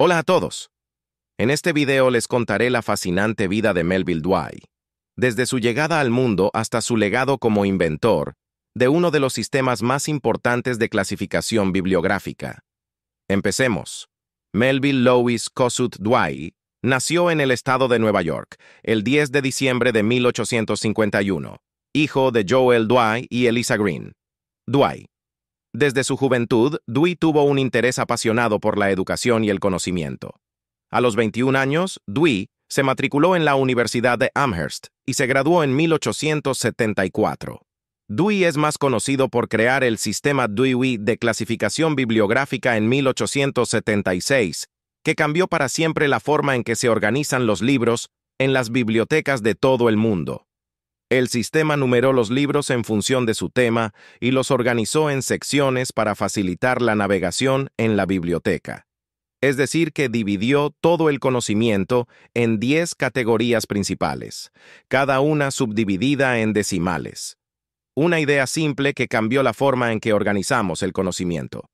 Hola a todos. En este video les contaré la fascinante vida de Melville Dwight, desde su llegada al mundo hasta su legado como inventor de uno de los sistemas más importantes de clasificación bibliográfica. Empecemos. Melville Louis Cossuth Dwight nació en el estado de Nueva York el 10 de diciembre de 1851, hijo de Joel Dwight y Elisa Green. Dwight desde su juventud, Dewey tuvo un interés apasionado por la educación y el conocimiento. A los 21 años, Dewey se matriculó en la Universidad de Amherst y se graduó en 1874. Dewey es más conocido por crear el sistema Dewey de clasificación bibliográfica en 1876, que cambió para siempre la forma en que se organizan los libros en las bibliotecas de todo el mundo. El sistema numeró los libros en función de su tema y los organizó en secciones para facilitar la navegación en la biblioteca. Es decir, que dividió todo el conocimiento en 10 categorías principales, cada una subdividida en decimales. Una idea simple que cambió la forma en que organizamos el conocimiento.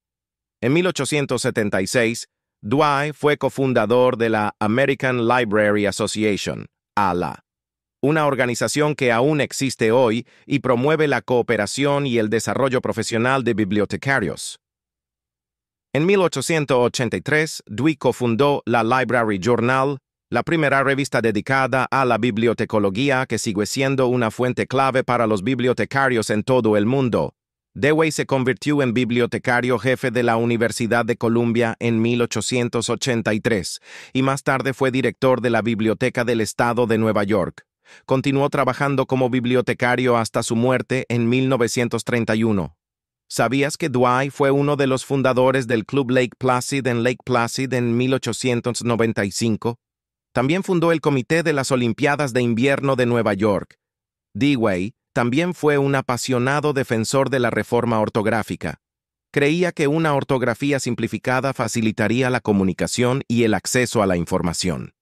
En 1876, Dwight fue cofundador de la American Library Association, ALA una organización que aún existe hoy y promueve la cooperación y el desarrollo profesional de bibliotecarios. En 1883, Dewey cofundó la Library Journal, la primera revista dedicada a la bibliotecología que sigue siendo una fuente clave para los bibliotecarios en todo el mundo. Dewey se convirtió en bibliotecario jefe de la Universidad de Columbia en 1883 y más tarde fue director de la Biblioteca del Estado de Nueva York. Continuó trabajando como bibliotecario hasta su muerte en 1931. ¿Sabías que Dwight fue uno de los fundadores del Club Lake Placid en Lake Placid en 1895? También fundó el Comité de las Olimpiadas de Invierno de Nueva York. Dewey también fue un apasionado defensor de la reforma ortográfica. Creía que una ortografía simplificada facilitaría la comunicación y el acceso a la información.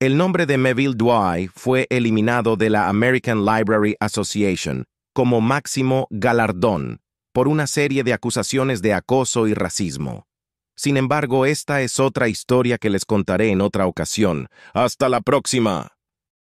El nombre de Melville Dwight fue eliminado de la American Library Association como máximo galardón por una serie de acusaciones de acoso y racismo. Sin embargo, esta es otra historia que les contaré en otra ocasión. ¡Hasta la próxima!